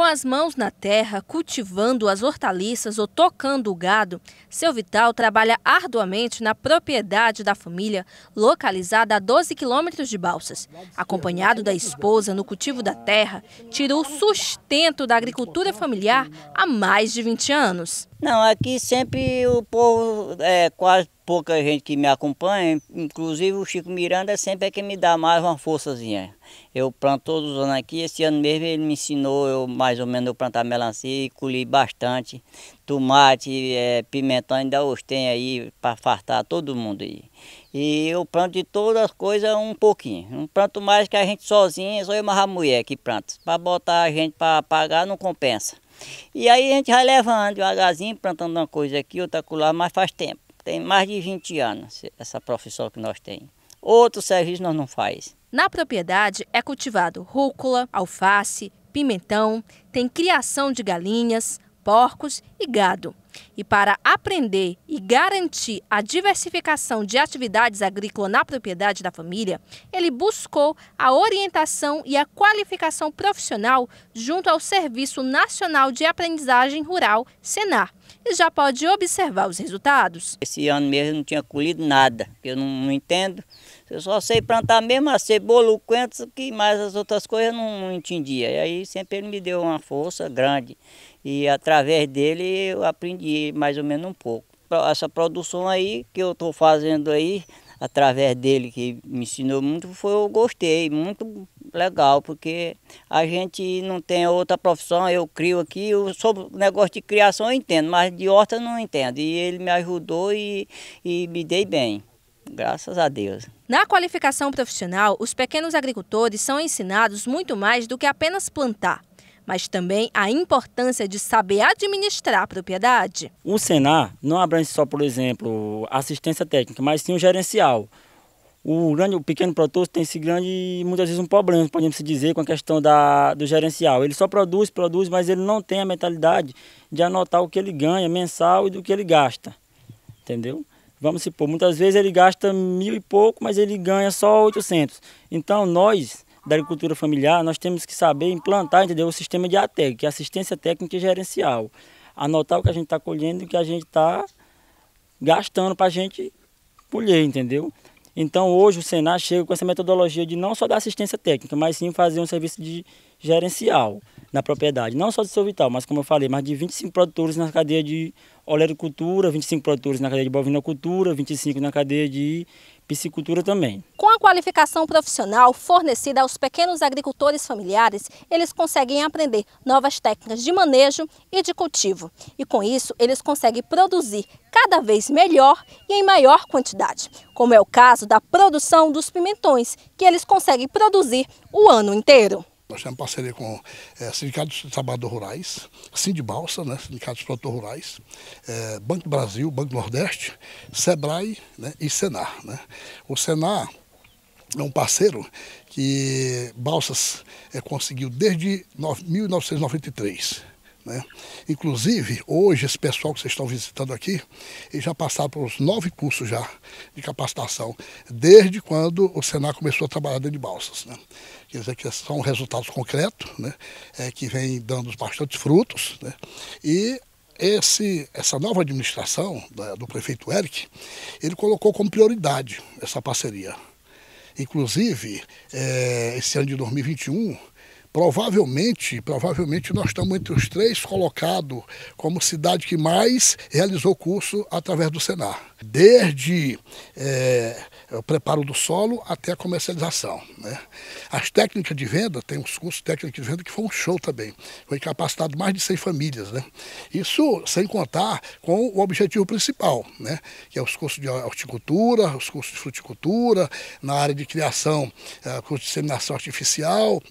Com as mãos na terra, cultivando as hortaliças ou tocando o gado, seu Vital trabalha arduamente na propriedade da família, localizada a 12 quilômetros de Balsas. Acompanhado da esposa no cultivo da terra, tirou o sustento da agricultura familiar há mais de 20 anos. Não, aqui sempre o povo é, quase pouca gente que me acompanha, inclusive o Chico Miranda sempre é quem me dá mais uma forçazinha. Eu planto todos os anos aqui, esse ano mesmo ele me ensinou eu, mais ou menos eu plantar melancia e colhi bastante. Tomate, é, pimentão, ainda hoje tem aí para fartar todo mundo aí. E eu planto de todas as coisas um pouquinho. Não planto mais que a gente sozinha, só eu mais a mulher que planta. Para botar a gente para pagar não compensa. E aí a gente vai levando devagarzinho, plantando uma coisa aqui, outra lá, mas faz tempo. Tem mais de 20 anos essa profissão que nós temos. Outro serviço nós não faz. Na propriedade é cultivado rúcula, alface, pimentão, tem criação de galinhas, porcos e gado. E para aprender e garantir a diversificação de atividades agrícolas na propriedade da família, ele buscou a orientação e a qualificação profissional junto ao Serviço Nacional de Aprendizagem Rural, SENAR, e já pode observar os resultados. Esse ano mesmo não tinha colhido nada, eu não, não entendo. Eu só sei plantar mesmo a cebola, o quento, que mais as outras coisas eu não entendia. E aí sempre ele me deu uma força grande. E através dele eu aprendi mais ou menos um pouco. Essa produção aí que eu estou fazendo aí, através dele que me ensinou muito, foi eu gostei, muito legal, porque a gente não tem outra profissão, eu crio aqui, eu sobre negócio de criação eu entendo, mas de horta eu não entendo. E ele me ajudou e, e me dei bem graças a Deus. Na qualificação profissional, os pequenos agricultores são ensinados muito mais do que apenas plantar, mas também a importância de saber administrar a propriedade. O Senar não abrange só, por exemplo, assistência técnica, mas sim o gerencial. O, grande, o pequeno produtor tem esse grande, muitas vezes, um problema, podemos dizer, com a questão da, do gerencial. Ele só produz, produz, mas ele não tem a mentalidade de anotar o que ele ganha mensal e do que ele gasta. Entendeu? Vamos supor, muitas vezes ele gasta mil e pouco, mas ele ganha só 800. Então nós, da agricultura familiar, nós temos que saber implantar entendeu? o sistema de ATEG, que é assistência técnica e gerencial. Anotar o que a gente está colhendo e o que a gente está gastando para a gente colher, entendeu? Então hoje o Senar chega com essa metodologia de não só dar assistência técnica, mas sim fazer um serviço de gerencial na propriedade. Não só de seu vital, mas como eu falei, mais de 25 produtores na cadeia de olericultura, 25 produtores na cadeia de bovinocultura, 25 na cadeia de piscicultura também. Com a qualificação profissional fornecida aos pequenos agricultores familiares, eles conseguem aprender novas técnicas de manejo e de cultivo. E com isso, eles conseguem produzir cada vez melhor e em maior quantidade, como é o caso da produção dos pimentões, que eles conseguem produzir o ano inteiro. Nós temos parceria com é, eh, Sindicato dos Trabalhadores Rurais, Sindibalsa, né, Sindicato dos Produtores Rurais, é, Banco Brasil, Banco Nordeste, SEBRAE né, e Senar. Né. O Senar é um parceiro que Balsas é, conseguiu desde 1993. Né? Inclusive, hoje, esse pessoal que vocês estão visitando aqui, ele já passaram os nove cursos já de capacitação, desde quando o Senar começou a trabalhar dentro de balsas. Né? Quer dizer que são resultados concretos, né? é, que vem dando bastante frutos. Né? E esse, essa nova administração da, né, do prefeito Eric, ele colocou como prioridade essa parceria. Inclusive, é, esse ano de 2021, Provavelmente, provavelmente nós estamos entre os três colocados como cidade que mais realizou curso através do Senar, desde é, o preparo do solo até a comercialização. Né? As técnicas de venda, tem uns cursos técnicos de venda que foi um show também, foi capacitado mais de 100 famílias. Né? Isso sem contar com o objetivo principal, né? que é os cursos de horticultura, os cursos de fruticultura, na área de criação, é, curso de seminação artificial,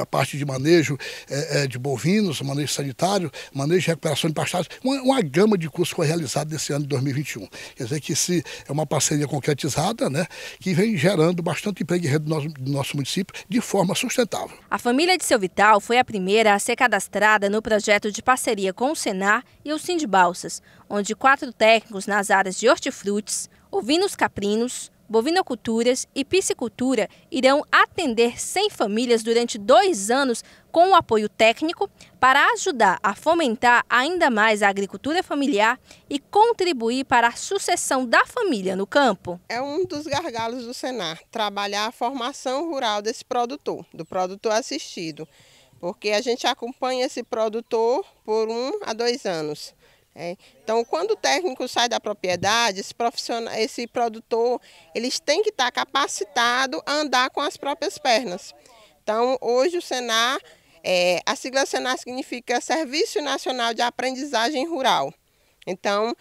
a parte de manejo é, é, de bovinos, manejo sanitário, manejo de recuperação de pastagens, uma, uma, gama de cursos foi realizada nesse ano de 2021. Quer dizer que se é uma parceria concretizada, né, que vem gerando bastante emprego e renda nosso, nosso município de forma sustentável. A família de Seu Vital foi a primeira a ser cadastrada no projeto de parceria com o Senar e o Sindbalsas, onde quatro técnicos nas áreas de hortifrutis, ovinos caprinos, bovinoculturas e piscicultura irão atender 100 famílias durante dois anos com o apoio técnico para ajudar a fomentar ainda mais a agricultura familiar e contribuir para a sucessão da família no campo. É um dos gargalos do Senar, trabalhar a formação rural desse produtor, do produtor assistido, porque a gente acompanha esse produtor por um a dois anos. É. Então, quando o técnico sai da propriedade, esse, profissional, esse produtor, eles têm que estar capacitado a andar com as próprias pernas. Então, hoje o Senar, é, a sigla Senar significa Serviço Nacional de Aprendizagem Rural. Então,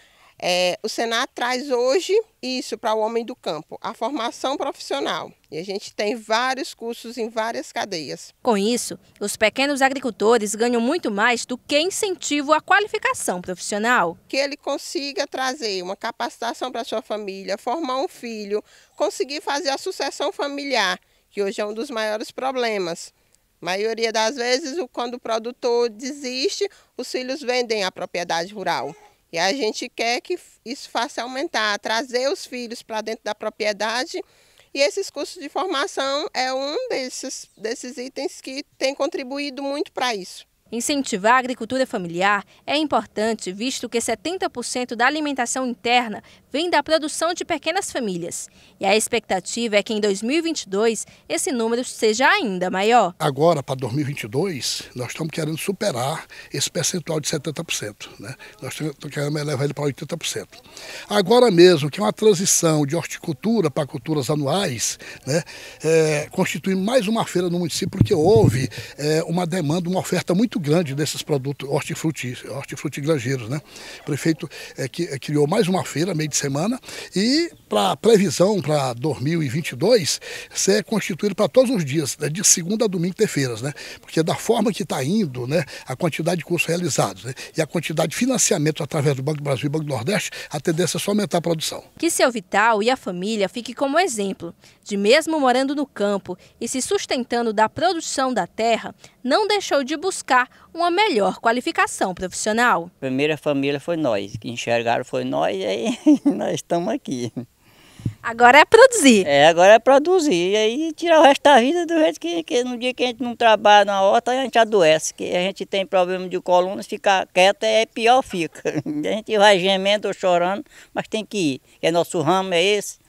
é, o Senado traz hoje isso para o homem do campo, a formação profissional. E a gente tem vários cursos em várias cadeias. Com isso, os pequenos agricultores ganham muito mais do que incentivo à qualificação profissional. Que ele consiga trazer uma capacitação para sua família, formar um filho, conseguir fazer a sucessão familiar, que hoje é um dos maiores problemas. A maioria das vezes, quando o produtor desiste, os filhos vendem a propriedade rural. E a gente quer que isso faça aumentar, trazer os filhos para dentro da propriedade. E esses cursos de formação é um desses, desses itens que tem contribuído muito para isso. Incentivar a agricultura familiar é importante, visto que 70% da alimentação interna vem da produção de pequenas famílias. E a expectativa é que em 2022 esse número seja ainda maior. Agora, para 2022, nós estamos querendo superar esse percentual de 70%. Né? Nós estamos querendo elevar ele para 80%. Agora mesmo, que é uma transição de horticultura para culturas anuais, né? É, constitui mais uma feira no município, porque houve é, uma demanda, uma oferta muito grande desses produtos hortifruti, hortifrutigranjeiros. Né? O prefeito é, que, é, criou mais uma feira, meio de semana, e para previsão para 2022 ser constituído para todos os dias, né? de segunda a domingo ter feiras, né? porque da forma que está indo, né? a quantidade de cursos realizados né? e a quantidade de financiamento através do Banco do Brasil e Banco do Nordeste, a tendência é só aumentar a produção. Que seu Vital e a família fique como exemplo de mesmo morando no campo e se sustentando da produção da terra, não deixou de buscar uma melhor qualificação profissional. A primeira família foi nós, que enxergaram foi nós e aí nós estamos aqui. Agora é produzir. É, agora é produzir. E aí tirar o resto da vida do jeito que, que no dia que a gente não trabalha na horta, a gente adoece. Que a gente tem problema de coluna, ficar quieto é pior fica. A gente vai gemendo ou chorando, mas tem que ir. Que é nosso ramo é esse.